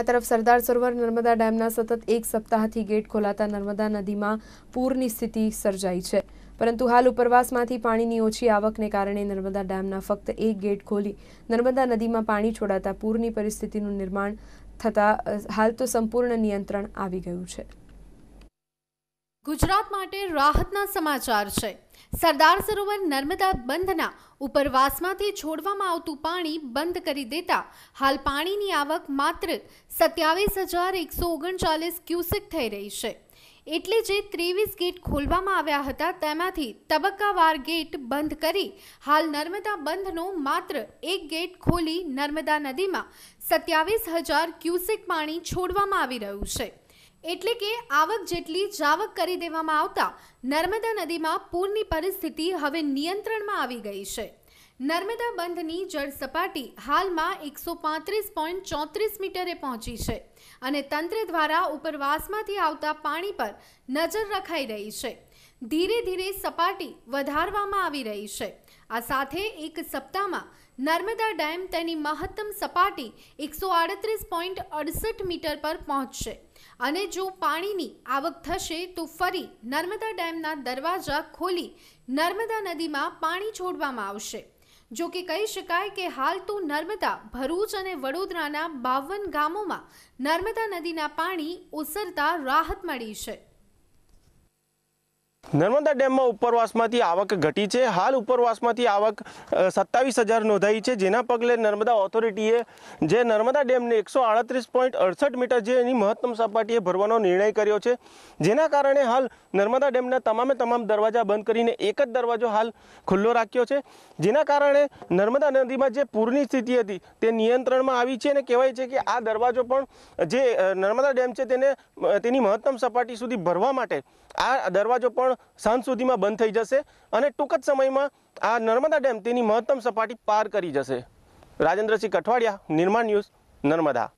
આ તરફ સરદાર સરોવર નર્મદા ડેમના સતત એક સપ્તાહથી ગેટ ખોલાતા નર્મદા નદીમાં પૂરની સ્થિતિ સર્જાઈ છે પરંતુ હાલ ઉપરવાસમાંથી પાણીની ઓછી આવકને કારણે નર્મદા ડેમના ફક્ત એક ગેટ ખોલી નર્મદા નદીમાં પાણી છોડાતા પૂરની પરિસ્થિતિનું નિર્માણ થતાં હાલ તો સંપૂર્ણ નિયંત્રણ આવી ગયું છે ગુજરાત માટે રાહતના સમાચાર છે સરદાર સરોવર નર્મદા બંધના ઉપરવાસમાંથી છોડવામાં આવતું પાણી બંધ કરી દેતા હાલ પાણીની આવક માત્ર સત્યાવીસ હજાર એકસો ઓગણચાલીસ ક્યુસેક થઈ રહી છે એટલે જે ત્રેવીસ ગેટ ખોલવામાં આવ્યા હતા તેમાંથી તબક્કાવાર ગેટ બંધ કરી હાલ નર્મદા બંધનો માત્ર એક ગેટ ખોલી નર્મદા નદીમાં સત્યાવીસ હજાર ક્યુસેક પાણી છોડવામાં આવી રહ્યું છે એટલે કે આવક જેટલી જાવક કરી દેવામાં આવતા નર્મદા નદીમાં પૂરની પરિસ્થિતિ હવે નિયંત્રણમાં આવી ગઈ છે નર્મદા બંધની જળ સપાટી હાલમાં એકસો પાંત્રીસ પોઈન્ટ ચોત્રીસ મીટરે પહોંચી છે અને તંત્ર દ્વારા ઉપરવાસમાંથી આવતા પાણી પર નજર રખાઈ રહી છે ધીરે ધીરે સપાટી વધારવામાં આવી રહી છે આ સાથે એક સપ્તાહમાં નર્મદા ડેમ તેની મહત્તમ સપાટી એકસો આડત્રીસ પોઈન્ટ અડસઠ મીટર પર પહોંચશે અને જો પાણીની આવક થશે તો ફરી નર્મદા ડેમના દરવાજા ખોલી નર્મદા નદીમાં પાણી છોડવામાં આવશે જો કે કહી શકાય કે હાલ તો નર્મદા ભરૂચ અને વડોદરાના બાવન ગામોમાં નર્મદા નદીના પાણી ઓસરતા રાહત મળી છે નર્મદા ડેમમાં ઉપરવાસમાંથી આવક ઘટી છે હાલ ઉપરવાસમાંથી આવક સત્તાવીસ હજાર નોંધાઈ છે જેના પગલે નર્મદા ઓથોરિટીએ જે નર્મદા ડેમને એકસો આડત્રીસ પોઈન્ટ અડસઠ મીટર જે એની મહત્તમ સપાટીએ ભરવાનો નિર્ણય કર્યો છે જેના કારણે હાલ નર્મદા ડેમના તમામે તમામ દરવાજા બંધ કરીને એક જ દરવાજો હાલ ખુલ્લો રાખ્યો છે જેના કારણે નર્મદા નદીમાં જે પૂરની સ્થિતિ હતી તે નિયંત્રણમાં આવી છે અને કહેવાય છે કે આ દરવાજો પણ જે નર્મદા ડેમ છે તેને તેની મહત્તમ સપાટી સુધી ભરવા માટે આ દરવાજો પણ સાંજ સુધીમાં બંધ થઈ જશે અને ટૂંક જ સમયમાં આ નર્મદા ડેમ તેની મહત્તમ સપાટી પાર કરી જશે રાજેન્દ્રસિંહ કઠવાડિયા નિર્માણ ન્યૂઝ નર્મદા